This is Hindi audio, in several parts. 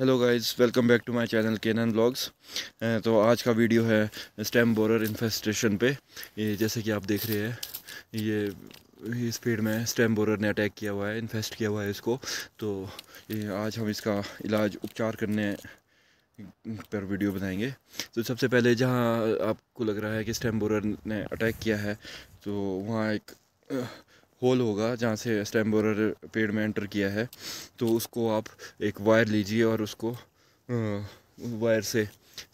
hello guys welcome back to my channel केनन ब्लॉग्स तो आज का वीडियो है स्टैम बोरर इन्फेस्टेशन पे ये जैसे कि आप देख रहे हैं ये इस फील्ड में स्टैम बोरर ने अटैक किया हुआ है इन्फेस्ट किया हुआ है इसको तो आज हम इसका इलाज उपचार करने पर वीडियो बनाएंगे तो सबसे पहले जहाँ आपको लग रहा है कि स्टैम बोरर ने अटैक किया है तो वहाँ एक होल होगा जहाँ से स्टेम्बोर पेड़ में एंटर किया है तो उसको आप एक वायर लीजिए और उसको वायर से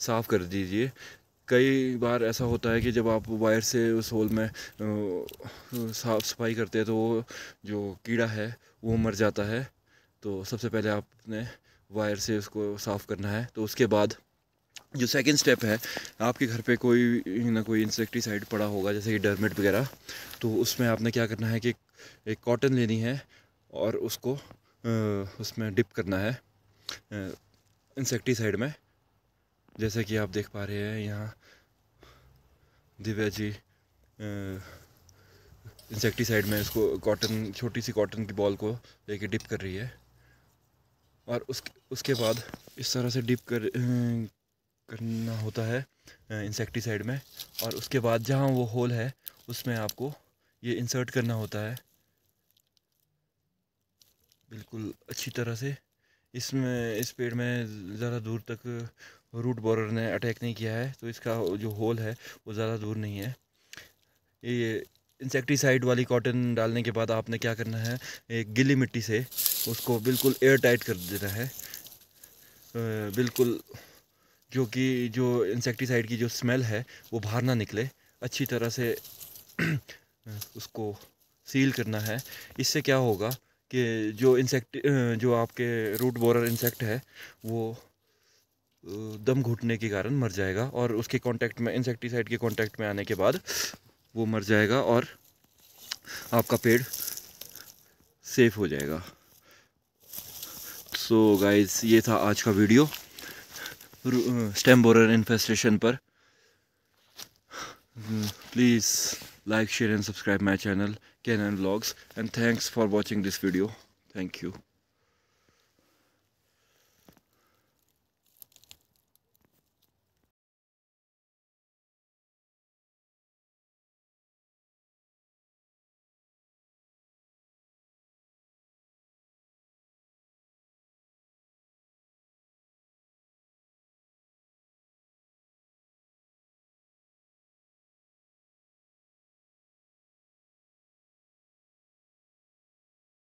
साफ़ कर दीजिए कई बार ऐसा होता है कि जब आप वायर से उस होल में साफ़ सफाई करते हैं तो वो जो कीड़ा है वो मर जाता है तो सबसे पहले आपने वायर से उसको साफ़ करना है तो उसके बाद जो सेकंड स्टेप है आपके घर पे कोई ना कोई इंसेक्टिसाइड पड़ा होगा जैसे कि डरमेट वगैरह तो उसमें आपने क्या करना है कि एक कॉटन लेनी है और उसको उसमें डिप करना है इंसेक्टिसाइड में जैसे कि आप देख पा रहे हैं यहाँ दिव्या जी इंसेक्टिसाइड में इसको कॉटन छोटी सी कॉटन की बॉल को लेके डिप कर रही है और उस उसके बाद इस तरह से डिप कर करना होता है इंसेक्टीसाइड में और उसके बाद जहाँ वो होल है उसमें आपको ये इंसर्ट करना होता है बिल्कुल अच्छी तरह से इसमें इस पेड़ में ज़्यादा दूर तक रूट बॉर्डर ने अटैक नहीं किया है तो इसका जो होल है वो ज़्यादा दूर नहीं है ये इंसेक्टीसाइड वाली कॉटन डालने के बाद आपने क्या करना है एक गिली मिट्टी से उसको बिल्कुल एयर टाइट कर देना है बिल्कुल जो कि जो इंसेक्टिसाइड की जो स्मेल है वो बाहर ना निकले अच्छी तरह से उसको सील करना है इससे क्या होगा कि जो इंसेक्ट जो आपके रूट बोरर इंसेक्ट है वो दम घुटने के कारण मर जाएगा और उसके कांटेक्ट में इंसेक्टिसाइड के कांटेक्ट में आने के बाद वो मर जाएगा और आपका पेड़ सेफ हो जाएगा सो so गाइस ये था आज का वीडियो स्टेम बोरर इन्फेस्टेशन पर please like share and subscribe my channel can and blogs and thanks for watching this video thank you